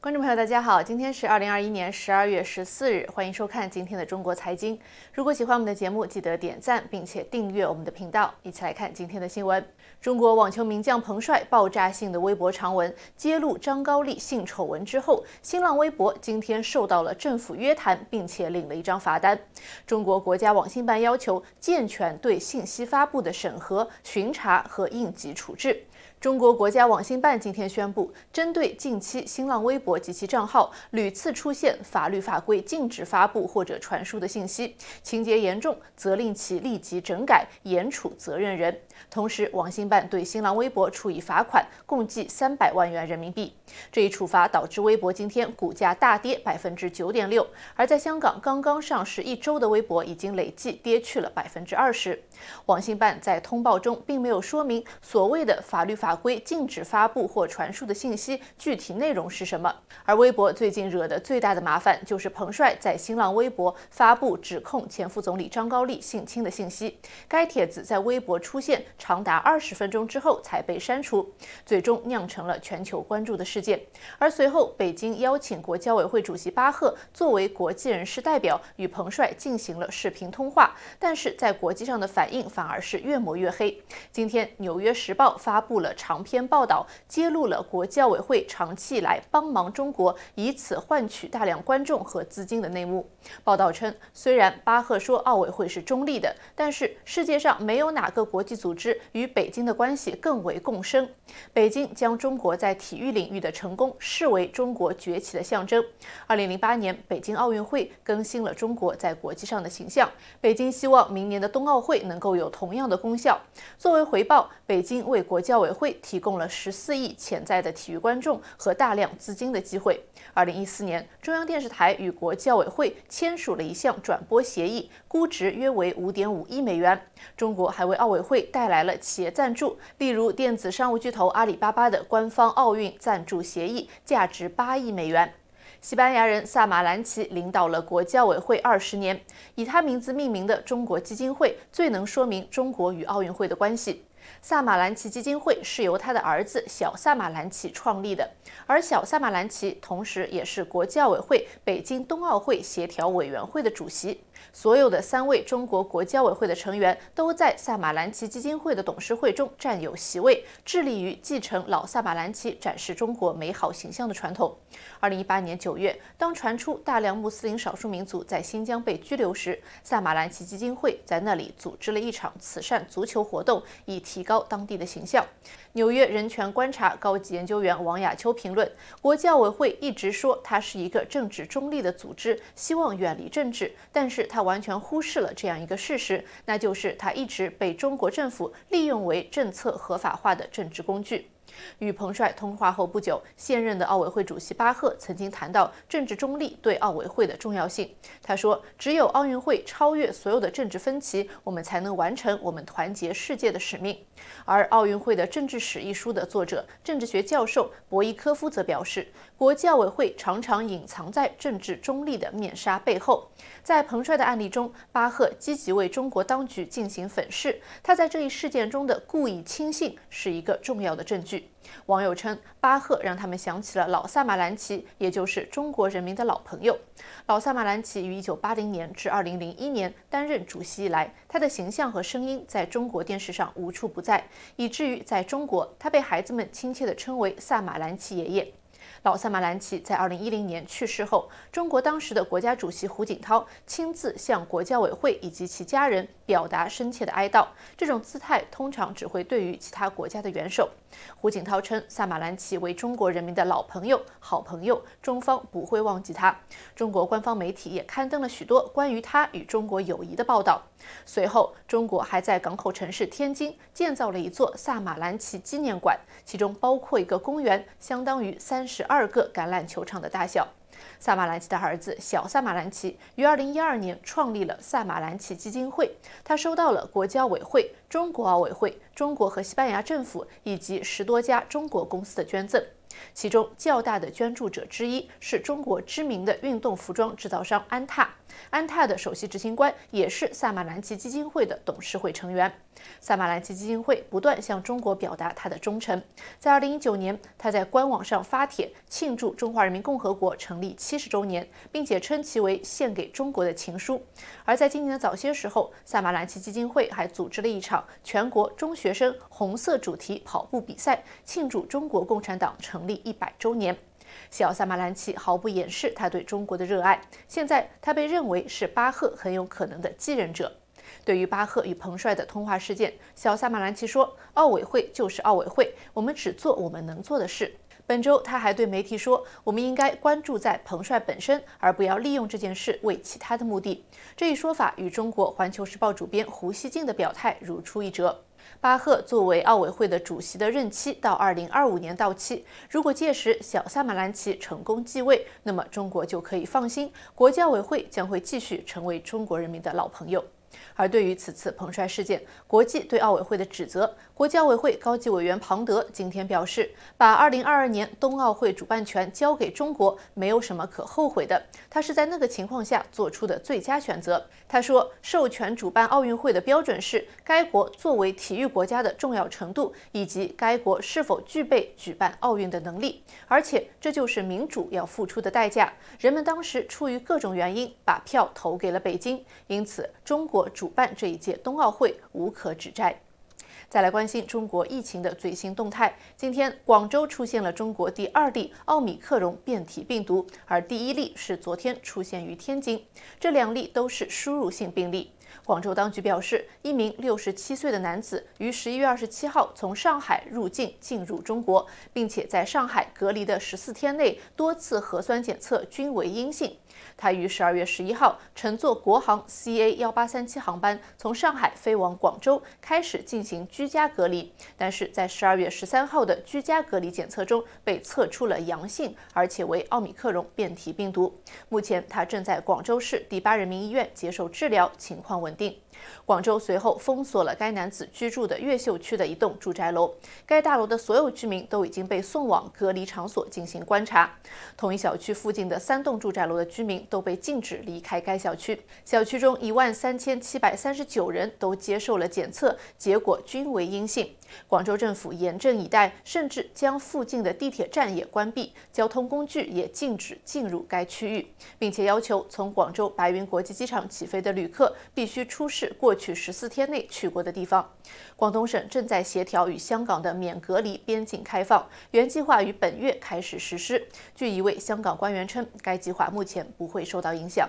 观众朋友，大家好，今天是二零二一年十二月十四日，欢迎收看今天的中国财经。如果喜欢我们的节目，记得点赞并且订阅我们的频道。一起来看今天的新闻：中国网球名将彭帅爆炸性的微博长文揭露张高丽性丑闻之后，新浪微博今天受到了政府约谈，并且领了一张罚单。中国国家网信办要求健全对信息发布的审核、巡查和应急处置。中国国家网信办今天宣布，针对近期新浪微博及其账号屡次出现法律法规禁止发布或者传输的信息，情节严重，责令其立即整改，严处责任人。同时，网信办对新浪微博处以罚款，共计三百万元人民币。这一处罚导致微博今天股价大跌百分之九点六，而在香港刚刚上市一周的微博已经累计跌去了百分之二十。网信办在通报中并没有说明所谓的法律法法规禁止发布或传输的信息具体内容是什么？而微博最近惹的最大的麻烦就是彭帅在新浪微博发布指控前副总理张高丽性侵的信息。该帖子在微博出现长达二十分钟之后才被删除，最终酿成了全球关注的事件。而随后，北京邀请国交委会主席巴赫作为国际人士代表与彭帅进行了视频通话，但是在国际上的反应反而是越抹越黑。今天，《纽约时报》发布了。长篇报道揭露了国际奥委会长期以来帮忙中国，以此换取大量观众和资金的内幕。报道称，虽然巴赫说奥委会是中立的，但是世界上没有哪个国际组织与北京的关系更为共生。北京将中国在体育领域的成功视为中国崛起的象征。二零零八年北京奥运会更新了中国在国际上的形象。北京希望明年的冬奥会能够有同样的功效。作为回报，北京为国际奥委会。提供了十四亿潜在的体育观众和大量资金的机会。二零一四年，中央电视台与国际奥委会签署了一项转播协议，估值约为五点五亿美元。中国还为奥委会带来了企业赞助，例如电子商务巨头阿里巴巴的官方奥运赞助协议，价值八亿美元。西班牙人萨马兰奇领导了国际奥委会二十年，以他名字命名的中国基金会最能说明中国与奥运会的关系。萨马兰奇基金会是由他的儿子小萨马兰奇创立的，而小萨马兰奇同时也是国际奥委会北京冬奥会协调委员会的主席。所有的三位中国国交委会的成员都在萨马兰奇基金会的董事会中占有席位，致力于继承老萨马兰奇展示中国美好形象的传统。二零一八年九月，当传出大量穆斯林少数民族在新疆被拘留时，萨马兰奇基金会在那里组织了一场慈善足球活动，以提高当地的形象。纽约人权观察高级研究员王亚秋评论：国奥委会一直说它是一个政治中立的组织，希望远离政治，但是。他完全忽视了这样一个事实，那就是他一直被中国政府利用为政策合法化的政治工具。与彭帅通话后不久，现任的奥委会主席巴赫曾经谈到政治中立对奥委会的重要性。他说：“只有奥运会超越所有的政治分歧，我们才能完成我们团结世界的使命。”而《奥运会的政治史》一书的作者、政治学教授博伊科夫则表示，国际奥委会常常隐藏在政治中立的面纱背后。在彭帅的案例中，巴赫积极为中国当局进行粉饰，他在这一事件中的故意轻信是一个重要的证据。网友称，巴赫让他们想起了老萨马兰奇，也就是中国人民的老朋友。老萨马兰奇于1980年至2001年担任主席以来，他的形象和声音在中国电视上无处不在，以至于在中国，他被孩子们亲切地称为“萨马兰奇爷爷”。萨马兰奇在二零一零年去世后，中国当时的国家主席胡锦涛亲自向国教委会以及其家人表达深切的哀悼。这种姿态通常只会对于其他国家的元首。胡锦涛称萨马兰奇为中国人民的老朋友、好朋友，中方不会忘记他。中国官方媒体也刊登了许多关于他与中国友谊的报道。随后，中国还在港口城市天津建造了一座萨马兰奇纪念馆，其中包括一个公园，相当于三十二。二个橄榄球场的大小。萨马兰奇的儿子小萨马兰奇于二零一二年创立了萨马兰奇基金会。他收到了国家委会、中国奥委会、中国和西班牙政府以及十多家中国公司的捐赠。其中较大的捐助者之一是中国知名的运动服装制造商安踏。安踏的首席执行官也是萨马兰奇基金会的董事会成员。萨马兰奇基金会不断向中国表达他的忠诚。在2019年，他在官网上发帖庆祝中华人民共和国成立七十周年，并且称其为献给中国的情书。而在今年的早些时候，萨马兰奇基金会还组织了一场全国中学生红色主题跑步比赛，庆祝中国共产党成立一百周年。小萨马兰奇毫不掩饰他对中国的热爱。现在，他被认为是巴赫很有可能的继任者。对于巴赫与彭帅的通话事件，小萨马兰奇说：“奥委会就是奥委会，我们只做我们能做的事。”本周他还对媒体说：“我们应该关注在彭帅本身，而不要利用这件事为其他的目的。”这一说法与中国环球时报主编胡锡进的表态如出一辙。巴赫作为奥委会的主席的任期到二零二五年到期，如果届时小萨马兰奇成功继位，那么中国就可以放心，国家委会将会继续成为中国人民的老朋友。而对于此次彭帅事件，国际对奥委会的指责。国际奥委会高级委员庞德今天表示，把2022年冬奥会主办权交给中国没有什么可后悔的，他是在那个情况下做出的最佳选择。他说，授权主办奥运会的标准是该国作为体育国家的重要程度以及该国是否具备举办奥运的能力，而且这就是民主要付出的代价。人们当时出于各种原因把票投给了北京，因此中国主办这一届冬奥会无可指摘。再来关心中国疫情的最新动态。今天，广州出现了中国第二例奥米克戎变体病毒，而第一例是昨天出现于天津。这两例都是输入性病例。广州当局表示，一名六十七岁的男子于十一月二十七号从上海入境进入中国，并且在上海隔离的十四天内，多次核酸检测均为阴性。他于十二月十一号乘坐国航 CA 幺八三七航班从上海飞往广州，开始进行居家隔离。但是在十二月十三号的居家隔离检测中被测出了阳性，而且为奥密克戎变体病毒。目前他正在广州市第八人民医院接受治疗，情况稳定。广州随后封锁了该男子居住的越秀区的一栋住宅楼，该大楼的所有居民都已经被送往隔离场所进行观察。同一小区附近的三栋住宅楼的居都被禁止离开该小区。小区中一万三千七百三十九人都接受了检测，结果均为阴性。广州政府严阵以待，甚至将附近的地铁站也关闭，交通工具也禁止进入该区域，并且要求从广州白云国际机场起飞的旅客必须出示过去十四天内去过的地方。广东省正在协调与香港的免隔离边境开放，原计划于本月开始实施。据一位香港官员称，该计划目前不会受到影响。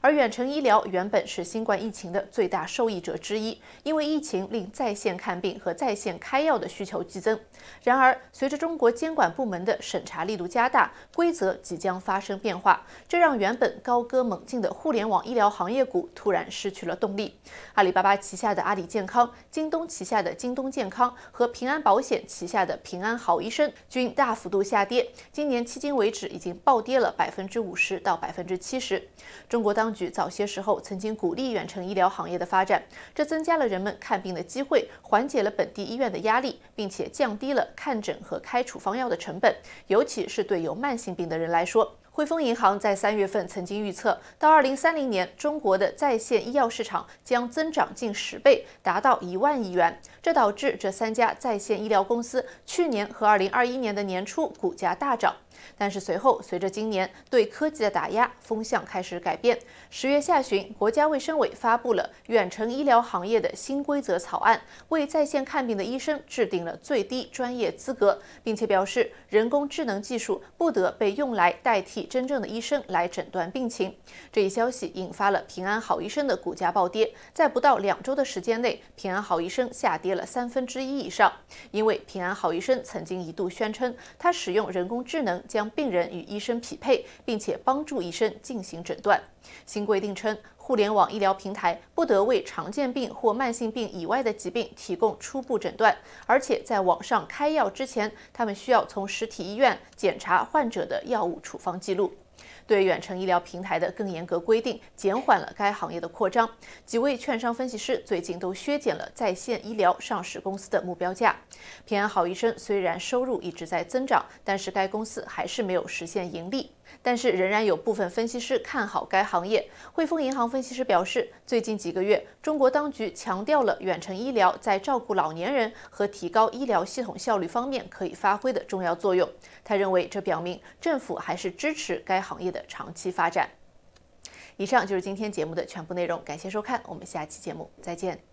而远程医疗原本是新冠疫情的最大受益者之一，因为疫情令在线看病和在线开药的需求激增。然而，随着中国监管部门的审查力度加大，规则即将发生变化，这让原本高歌猛进的互联网医疗行业股突然失去了动力。阿里巴巴旗下的阿里健康、京东旗下的京东健康和平安保险旗下的平安好医生均大幅度下跌，今年迄今为止已经暴跌了百分之五十到百分之七十。中国。当局早些时候曾经鼓励远程医疗行业的发展，这增加了人们看病的机会，缓解了本地医院的压力，并且降低了看诊和开处方药的成本，尤其是对有慢性病的人来说。汇丰银行在三月份曾经预测，到二零三零年，中国的在线医药市场将增长近十倍，达到一万亿元。这导致这三家在线医疗公司去年和二零二一年的年初股价大涨。但是随后，随着今年对科技的打压，风向开始改变。十月下旬，国家卫生委发布了远程医疗行业的新规则草案，为在线看病的医生制定了最低专业资格，并且表示人工智能技术不得被用来代替真正的医生来诊断病情。这一消息引发了平安好医生的股价暴跌，在不到两周的时间内，平安好医生下跌了三分之一以上。因为平安好医生曾经一度宣称，他使用人工智能。将病人与医生匹配，并且帮助医生进行诊断。新规定称，互联网医疗平台不得为常见病或慢性病以外的疾病提供初步诊断，而且在网上开药之前，他们需要从实体医院检查患者的药物处方记录。对远程医疗平台的更严格规定，减缓了该行业的扩张。几位券商分析师最近都削减了在线医疗上市公司的目标价。平安好医生虽然收入一直在增长，但是该公司还是没有实现盈利。但是仍然有部分分析师看好该行业。汇丰银行分析师表示，最近几个月，中国当局强调了远程医疗在照顾老年人和提高医疗系统效率方面可以发挥的重要作用。他认为，这表明政府还是支持该行业的长期发展。以上就是今天节目的全部内容，感谢收看，我们下期节目再见。